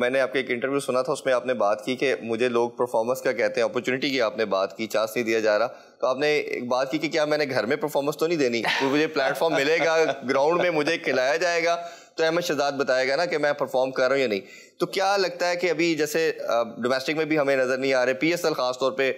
मैंने आपके एक इंटरव्यू सुना था उसमें आपने बात की कि मुझे लोग परफॉर्मेंस का कहते हैं अपॉर्चुनिटी की आपने बात की चांस नहीं दिया जा रहा तो आपने एक बात की कि क्या मैंने घर में परफॉर्मेंस तो नहीं देनी तो मुझे प्लेटफॉर्म मिलेगा ग्राउंड में मुझे खिलाया जाएगा तो अहमद शहजाद बताएगा ना कि मैं परफॉर्म कर रहा हूँ या नहीं तो क्या लगता है कि अभी जैसे डोमेस्टिक में भी हमें नज़र नहीं आ रहे पी एस एल खासतौर पर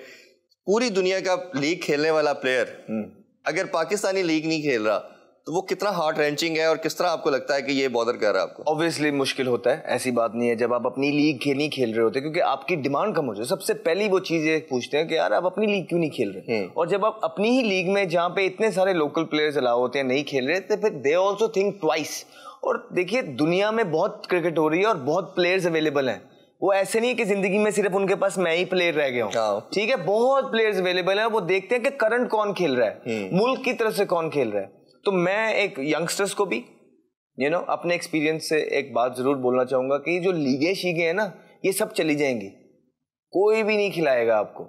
पूरी दुनिया का लीग खेलने वाला प्लेयर हम्म, अगर पाकिस्तानी लीग नहीं खेल रहा तो वो कितना हार्ट रेंचिंग है और किस तरह आपको लगता है कि ये बॉदर कर रहा है आपको ऑब्वियसली मुश्किल होता है ऐसी बात नहीं है जब आप अपनी लीग के नहीं खेल रहे होते क्योंकि आपकी डिमांड कम हो जाए सबसे पहली वो चीज़ ये पूछते हैं कि यार आप अपनी लीग क्यों नहीं खेल रहे हम्म। और जब आप अपनी ही लीग में जहाँ पे इतने सारे लोकल प्लेयर्स अलाव होते हैं नहीं खेल रहे तो फिर दे ऑल्सो थिंक ट्वाइस और देखिए दुनिया में बहुत क्रिकेट हो रही है और बहुत प्लेयर्स अवेलेबल हैं वो ऐसे नहीं है कि जिंदगी में सिर्फ उनके पास मैं ही प्लेयर रह गया हूँ हाँ। ठीक है बहुत प्लेयर्स अवेलेबल हैं वो देखते हैं कि करंट कौन खेल रहा है हम्म। मुल्क की तरफ से कौन खेल रहा है तो मैं एक यंगस्टर्स को भी यू you नो know, अपने एक्सपीरियंस से एक बात ज़रूर बोलना चाहूंगा कि जो लीगे शीगे हैं ना ये सब चली जाएंगी कोई भी नहीं खिलाएगा आपको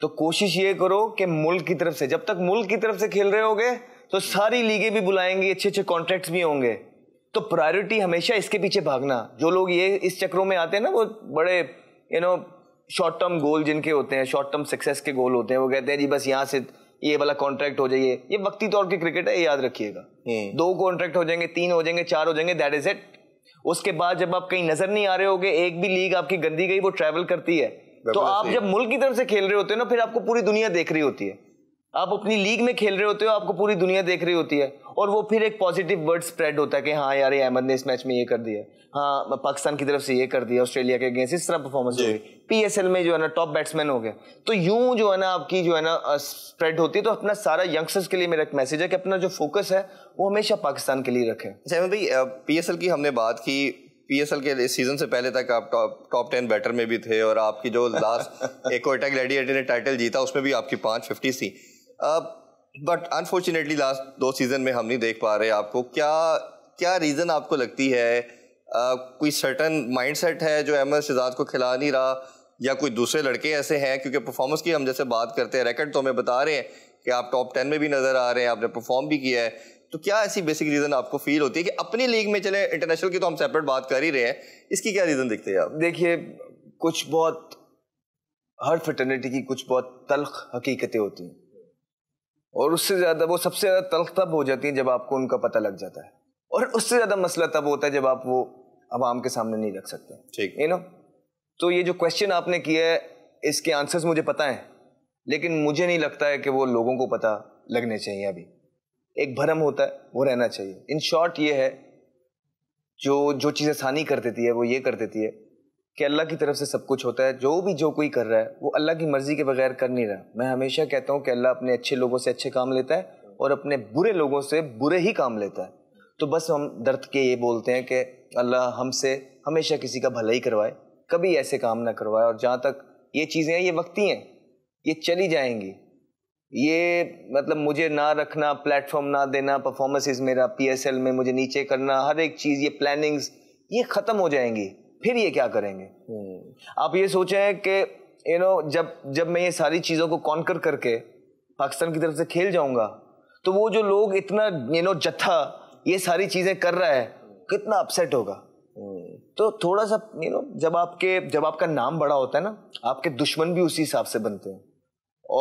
तो कोशिश ये करो कि मुल्क की तरफ से जब तक मुल्क की तरफ से खेल रहे होगे तो सारी लीगे भी बुलाएंगी अच्छे अच्छे कॉन्ट्रैक्ट्स भी होंगे तो प्रायोरिटी हमेशा इसके पीछे भागना जो लोग ये इस चक्रों में आते हैं ना वो बड़े you know short term goal जिनके होते हैं शॉर्ट टर्म सक्सेस के गोल होते हैं वो कहते हैं जी बस यहाँ से ये वाला कॉन्ट्रैक्ट हो जाइए ये वक्ती तौर की क्रिकेट है याद रखिएगा हम्म। दो कॉन्ट्रैक्ट हो जाएंगे तीन हो जाएंगे चार हो जाएंगे दैट इज इट उसके बाद जब आप कहीं नजर नहीं आ रहे हो एक भी लीग आपकी गंदी गई वो ट्रेवल करती है तो आप जब मुल्क की तरफ से खेल रहे होते हो ना फिर आपको पूरी दुनिया देख रही होती है आप अपनी लीग में खेल रहे होते हो आपको पूरी दुनिया देख रही होती है और वो फिर एक पॉजिटिव वर्ड स्प्रेड होता है कि हाँ यार अहमद ने इस मैच में ये कर दिया हाँ पाकिस्तान की तरफ से ये कर दिया ऑस्ट्रेलिया के अगेंस्ट इस तरह परफॉर्मेंस हो गई पीएसएल में जो है ना टॉप बैट्समैन हो गए तो यूं जो है ना आपकी जो है ना स्प्रेड होती है तो अपना सारा यंगस्टर्स के लिए मेरा एक मैसेज है कि अपना जो फोकस है वो हमेशा पाकिस्तान के लिए रखे जैम अच्छा, भाई पी की हमने बात की पी के सीजन से पहले तक आप टॉप टॉप टेन बैटर में भी थे और आपकी जो लास्ट एक ने टाइटल जीता उसमें भी आपकी पाँच फिफ्टी थी बट अनफॉर्चुनेटली लास्ट दो सीज़न में हम नहीं देख पा रहे आपको क्या क्या रीज़न आपको लगती है uh, कोई सर्टन माइंडसेट है जो अहमद शहजाद को खिला नहीं रहा या कोई दूसरे लड़के ऐसे हैं क्योंकि परफॉर्मेंस की हम जैसे बात करते हैं रिकॉर्ड तो हमें बता रहे हैं कि आप टॉप टेन में भी नज़र आ रहे हैं आपने परफॉर्म भी किया है तो क्या ऐसी बेसिक रीज़न आपको फील होती है कि अपनी लीग में चले इंटरनेशनल की तो हम सेपरेट बात कर ही रहे हैं इसकी क्या रीज़न दिखते हैं आप देखिए कुछ बहुत हर फटर्निटी की कुछ बहुत तलख हकीकतें होती हैं और उससे ज़्यादा वो सबसे ज़्यादा तलख तब हो जाती है जब आपको उनका पता लग जाता है और उससे ज़्यादा मसला तब होता है जब आप वो आवाम के सामने नहीं रख सकते ठीक यू नो तो ये जो क्वेश्चन आपने किया है इसके आंसर्स मुझे पता हैं लेकिन मुझे नहीं लगता है कि वो लोगों को पता लगने चाहिए अभी एक भरम होता है वो रहना चाहिए इन शॉर्ट ये है जो जो चीज़ आसानी कर देती है वो ये कर देती है कि अल्लाह की तरफ से सब कुछ होता है जो भी जो कोई कर रहा है वो अल्लाह की मर्ज़ी के बगैर कर नहीं रहा मैं हमेशा कहता हूँ कि अल्लाह अपने अच्छे लोगों से अच्छे काम लेता है और अपने बुरे लोगों से बुरे ही काम लेता है तो बस हम दर्द के ये बोलते हैं कि अल्लाह हमसे हमेशा किसी का भला ही करवाए कभी ऐसे काम ना करवाए और जहाँ तक ये चीज़ें हैं ये वक्ती हैं ये चली जाएंगी ये मतलब मुझे ना रखना प्लेटफॉर्म ना देना परफॉर्मेंसेस मेरा पीएसएल में मुझे नीचे करना हर एक चीज़ ये प्लानिंग्स ये ख़त्म हो जाएंगी फिर ये क्या करेंगे हम्म। आप ये सोचें कि यू नो जब जब मैं ये सारी चीज़ों को कॉन्कर करके पाकिस्तान की तरफ से खेल जाऊंगा तो वो जो लोग इतना यू नो जत्था ये सारी चीज़ें कर रहा है कितना अपसेट होगा हम्म। तो थोड़ा सा यू नो जब आपके जब आपका नाम बड़ा होता है ना आपके दुश्मन भी उसी हिसाब से बनते हैं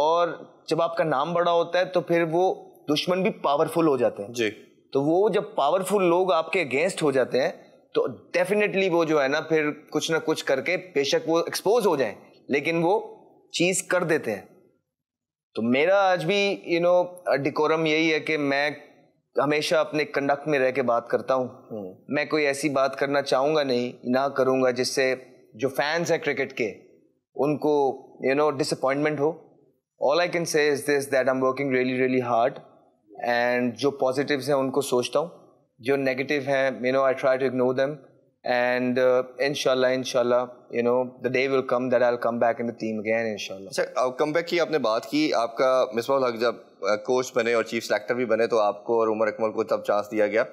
और जब आपका नाम बड़ा होता है तो फिर वो दुश्मन भी पावरफुल हो जाते हैं जी तो वो जब पावरफुल लोग आपके अगेंस्ट हो जाते हैं तो डेफिनेटली वो जो है ना फिर कुछ ना कुछ करके बेशक वो एक्सपोज हो जाए लेकिन वो चीज कर देते हैं तो मेरा आज भी यू नो डिकोरम यही है कि मैं हमेशा अपने कंडक्ट में रह के बात करता हूँ हम्म। मैं कोई ऐसी बात करना चाहूँगा नहीं ना करूँगा जिससे जो फैंस हैं क्रिकेट के उनको यू नो डिसअपॉइंटमेंट हो all I can say is this that I am working really really hard and जो पॉजिटिव्स हैं उनको सोचता हूँ जो नेगेटिव हैं you know I try to ignore them and uh, inshallah inshallah you know the day will come that i'll come back in the team again inshallah come back uh, की आपने बात की आपका मिसबाउल हक जब कोच uh, बने और chief selector भी बने तो आपको और उमर अकमल को तब चांस दिया गया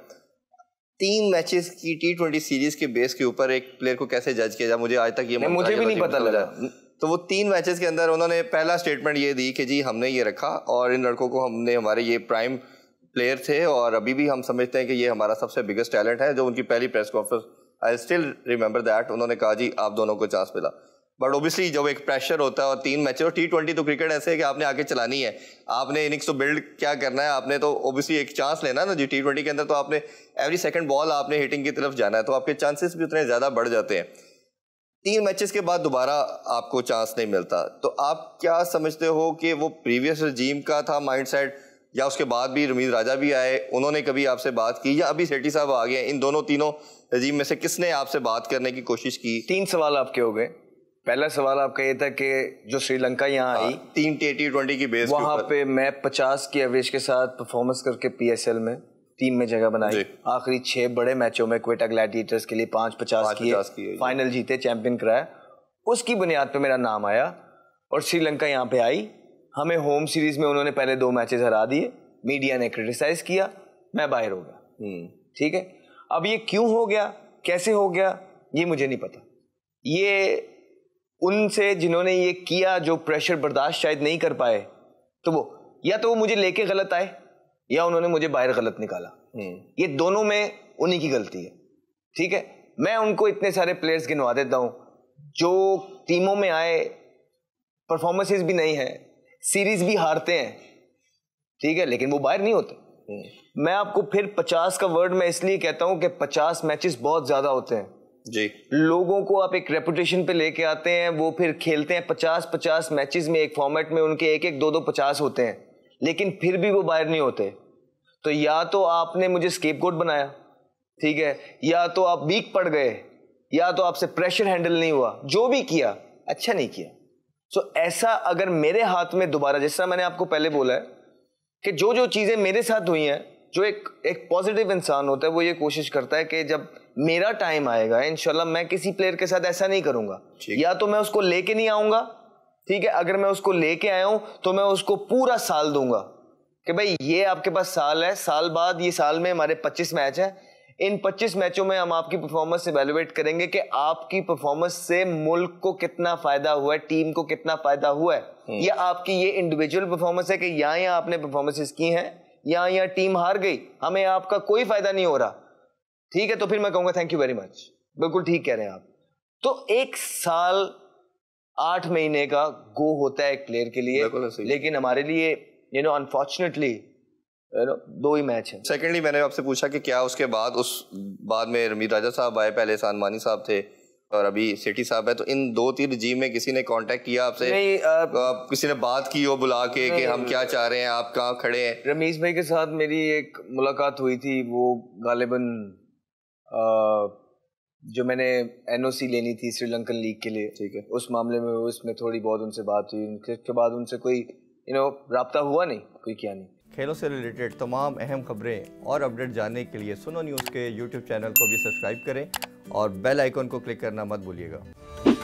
तीन मैचेस की टी ट्वेंटी सीरीज के बेस के ऊपर एक प्लेयर को कैसे जज किया जाए मुझे आज तक ये मुझे भी नहीं पता लगा तो वो तीन मैचेस के अंदर उन्होंने पहला स्टेटमेंट ये दी कि जी हमने ये रखा और इन लड़कों को हमने हमारे ये प्राइम प्लेयर थे और अभी भी हम समझते हैं कि ये हमारा सबसे बिगेस्ट टैलेंट है जो उनकी पहली press conference I still remember that उन्होंने कहा जी आप दोनों को चांस मिला बट ओबियसली जब एक प्रेशर होता है और तीन मैचेस और टी ट्वेंटी तो क्रिकेट ऐसे है कि आपने आगे चलानी है आपने इनिंग्स तो बिल्ड क्या करना है आपने तो ओबियसली एक चांस लेना ना जी टी ट्वेंटी के अंदर तो आपने एवरी सेकंड बॉल आपने हिटिंग की तरफ जाना है तो आपके चांसेस भी उतने ज़्यादा बढ़ जाते हैं तीन मैचेस के बाद दोबारा आपको चांस नहीं मिलता तो आप क्या समझते हो कि वो प्रीवियस जीम का था माइंड या उसके बाद भी रमीज राजा भी आए उन्होंने कभी आपसे बात की या अभी सेठी साहब आ गए इन दोनों तीनों तजीम में से किसने आपसे बात करने की कोशिश की तीन सवाल आपके हो गए पहला सवाल आपका ये था कि जो श्रीलंका यहाँ हाँ, आई तीन टी ट्वेंटी की बेस वहाँ पे मैं पचास की एवरेज के साथ परफॉर्मेंस करके पी में टीम में जगह बनाई आखिरी छह बड़े मैचों में क्वेटा ग्लैडिएटर्स के लिए पाँच पचास की फाइनल जीते चैंपियन कराया उसकी बुनियाद पर मेरा नाम आया और श्रीलंका यहाँ पे आई हमें होम सीरीज में उन्होंने पहले दो मैचेस हरा दिए मीडिया ने क्रिटिसाइज किया मैं बाहर हो गया हम्म, ठीक है अब ये क्यों हो गया कैसे हो गया ये मुझे नहीं पता ये उनसे जिन्होंने ये किया जो प्रेशर बर्दाश्त शायद नहीं कर पाए तो वो या तो वो मुझे लेके गलत आए या उन्होंने मुझे बाहर गलत निकाला हम्म, ये दोनों में उन्हीं की गलती है ठीक है मैं उनको इतने सारे प्लेयर्स गिनवा देता हूँ जो टीमों में आए परफॉर्मेंसेस भी नहीं है सीरीज भी हारते हैं ठीक है लेकिन वो बाहर नहीं होते हम्म। मैं आपको फिर पचास का वर्ड मैं इसलिए कहता हूँ कि पचास मैचेस बहुत ज्यादा होते हैं जी लोगों को आप एक रेपुटेशन पे लेके आते हैं वो फिर खेलते हैं पचास पचास मैचेस में एक फॉर्मेट में उनके एक एक दो दो पचास होते हैं लेकिन फिर भी वो बाहर नहीं होते तो या तो आपने मुझे स्केप बनाया ठीक है या तो आप वीक पड़ गए या तो आपसे प्रेशर हैंडल नहीं हुआ जो भी किया अच्छा नहीं किया सो ऐसा अगर मेरे हाथ में दोबारा जैसा मैंने आपको पहले बोला है कि जो जो चीज़ें मेरे साथ हुई हैं जो एक एक पॉजिटिव इंसान होता है वो ये कोशिश करता है कि जब मेरा टाइम आएगा इनशाला मैं किसी प्लेयर के साथ ऐसा नहीं करूँगा या तो मैं उसको लेके नहीं आऊँगा ठीक है अगर मैं उसको लेके आया हूँ तो मैं उसको पूरा साल दूंगा कि भाई ये आपके पास साल है साल बाद ये साल में हमारे 25 मैच है इन 25 मैचों में हम आपकी परफॉर्मेंस एवेलुएट करेंगे कि आपकी परफॉर्मेंस से मुल्क को कितना फायदा हुआ है टीम को कितना फायदा हुआ है हम्म। या आपकी ये इंडिविजुअल परफॉर्मेंस है कि यहाँ यहाँ आपने परफॉर्मेंसेस की हैं यहाँ यहाँ टीम हार गई हमें आपका कोई फायदा नहीं हो रहा ठीक है तो फिर मैं कहूँगा थैंक यू वेरी मच बिल्कुल ठीक कह रहे हैं आप तो एक साल आठ महीने का गो होता है एक प्लेयर के लिए लेकिन हमारे लिए यू नो अनफॉर्चुनेटली नो दो ही मैच हैं सेकेंडली मैंने आपसे पूछा कि क्या उसके बाद उस बाद में रमीत राजा साहब आए पहले सानमानी साहब थे और अभी सिटी साहब है तो इन दो तीन जीम में किसी ने कांटेक्ट किया आपसे नहीं तो आप किसी ने बात की हो बुला के कि हम क्या चाह रहे हैं आप कहाँ खड़े हैं रमेश भाई के साथ मेरी एक मुलाकात हुई थी वो गालिबन जो मैंने एनओसी लेनी थी श्रीलंकन लीग के लिए ठीक है उस मामले में उसमें थोड़ी बहुत उनसे बात हुई उसके बाद उनसे कोई यू नो रहा हुआ नहीं कोई क्या नहीं खेलों से रिलेटेड तमाम अहम खबरें और अपडेट जानने के लिए सुनो न्यूज़ के यूट्यूब चैनल को भी सब्सक्राइब करें और बेल आइकॉन को क्लिक करना मत भूलिएगा